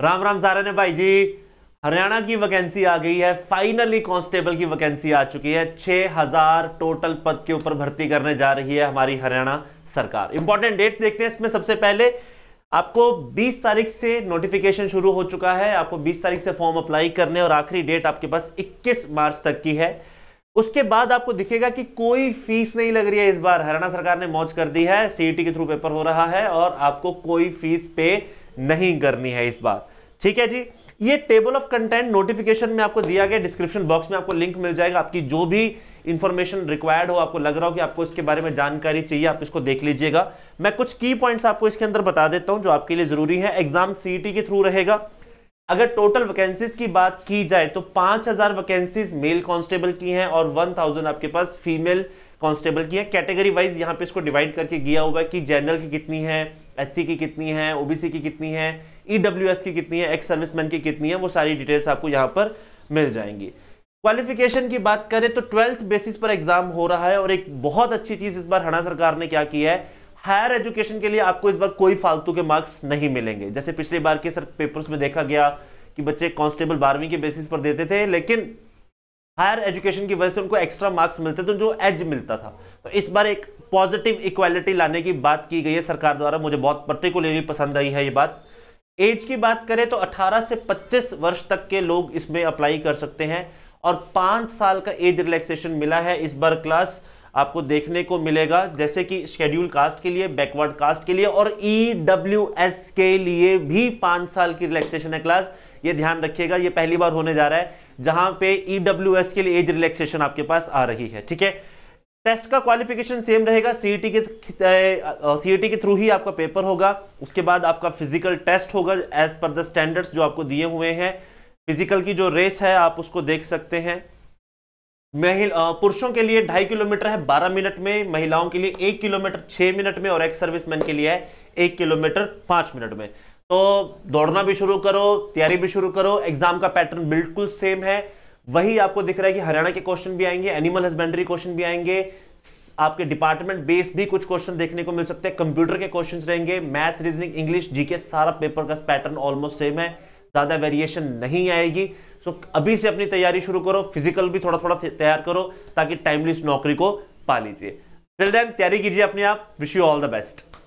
राम राम सारा ने भाई जी हरियाणा की वैकेंसी आ गई है फाइनली कांस्टेबल की वैकेंसी आ चुकी है 6000 टोटल पद के ऊपर भर्ती करने जा रही है हमारी हरियाणा सरकार इंपॉर्टेंट डेट्स देखते हैं इसमें सबसे पहले आपको 20 तारीख से नोटिफिकेशन शुरू हो चुका है आपको 20 तारीख से फॉर्म अप्लाई करने और आखिरी डेट आपके पास 21 मार्च तक की है उसके बाद आपको दिखेगा कि कोई फीस नहीं लग रही है इस बार हरियाणा सरकार ने मौज कर दी है सीई e के थ्रू पेपर हो रहा है और आपको कोई फीस पे नहीं करनी है इस बार ठीक है जी ये टेबल ऑफ कंटेंट नोटिफिकेशन में आपको दिया गया डिस्क्रिप्शन बॉक्स में आपको लिंक मिल जाएगा आपकी जो भी इंफॉर्मेशन रिक्वायर्ड हो आपको लग रहा हो कि आपको इसके बारे में जानकारी चाहिए आप इसको देख लीजिएगा मैं कुछ की पॉइंट्स आपको इसके अंदर बता देता हूं जो आपके लिए जरूरी है एग्जाम सीईटी के थ्रू रहेगा अगर टोटल वैकेंसीज की बात की जाए तो 5000 वैकेंसीज मेल कांस्टेबल की हैं और 1000 आपके पास फीमेल कांस्टेबल की है कैटेगरी वाइज यहाँ पे इसको डिवाइड करके गया हुआ है कि जनरल की कितनी है एस की कितनी है ओबीसी की कितनी है ईडब्ल्यूएस e की कितनी है एक्स सर्विसमैन की कितनी है वो सारी डिटेल्स आपको यहाँ पर मिल जाएंगी क्वालिफिकेशन की बात करें तो ट्वेल्थ बेसिस पर एग्जाम हो रहा है और एक बहुत अच्छी चीज इस बार हरियाणा सरकार ने क्या किया है हायर एजुकेशन के लिए आपको इस बार कोई फालतू के मार्क्स नहीं मिलेंगे जैसे पिछले बार के सर पेपर्स में देखा गया कि बच्चे कांस्टेबल बारहवीं के बेसिस पर देते थे लेकिन हायर एजुकेशन की वजह से उनको एक्स्ट्रा मार्क्स मिलते थे जो एज मिलता था तो इस बार एक पॉजिटिव इक्वालिटी लाने की बात की गई है सरकार द्वारा मुझे बहुत पर्टिकुलरली पसंद आई है ये बात एज की बात करें तो 18 से 25 वर्ष तक के लोग इसमें अप्लाई कर सकते हैं और पांच साल का एज रिलैक्सेशन मिला है इस बार क्लास आपको देखने को मिलेगा जैसे कि शेड्यूल कास्ट के लिए बैकवर्ड कास्ट के लिए और ई e के लिए भी पांच साल की रिलैक्सेशन है क्लास ये ध्यान रखिएगा ये पहली बार होने जा रहा है जहां पे ईडब्ल्यूएस e के लिए एज रिलैक्सेशन आपके पास आ रही है ठीक है टेस्ट का क्वालिफिकेशन सेम रहेगा सीईटी e के सीईटी e के थ्रू ही आपका पेपर होगा उसके बाद आपका फिजिकल टेस्ट होगा एज पर द स्टैंडर्ड्स जो आपको दिए हुए हैं फिजिकल की जो रेस है आप उसको देख सकते हैं महिला पुरुषों के लिए ढाई किलोमीटर है बारह मिनट में महिलाओं के लिए एक किलोमीटर छह मिनट में और एक सर्विसमैन के लिए है एक किलोमीटर पांच मिनट में तो दौड़ना भी शुरू करो तैयारी भी शुरू करो एग्जाम का पैटर्न बिल्कुल सेम है वही आपको दिख रहा है कि हरियाणा के क्वेश्चन भी आएंगे एनिमल हस्बेंड्री क्वेश्चन भी आएंगे आपके डिपार्टमेंट बेस भी कुछ क्वेश्चन देखने को मिल सकते हैं कंप्यूटर के क्वेश्चन रहेंगे मैथ रीजनिंग इंग्लिश जीके सारा पेपर का पैटर्न ऑलमोस्ट सेम है ज़्यादा वेरिएशन नहीं आएगी सो तो अभी से अपनी तैयारी शुरू करो फिजिकल भी थोड़ा थोड़ा तैयार करो ताकि टाइमली नौकरी को पा लीजिए टिल देन तैयारी कीजिए अपने आप wish you all the best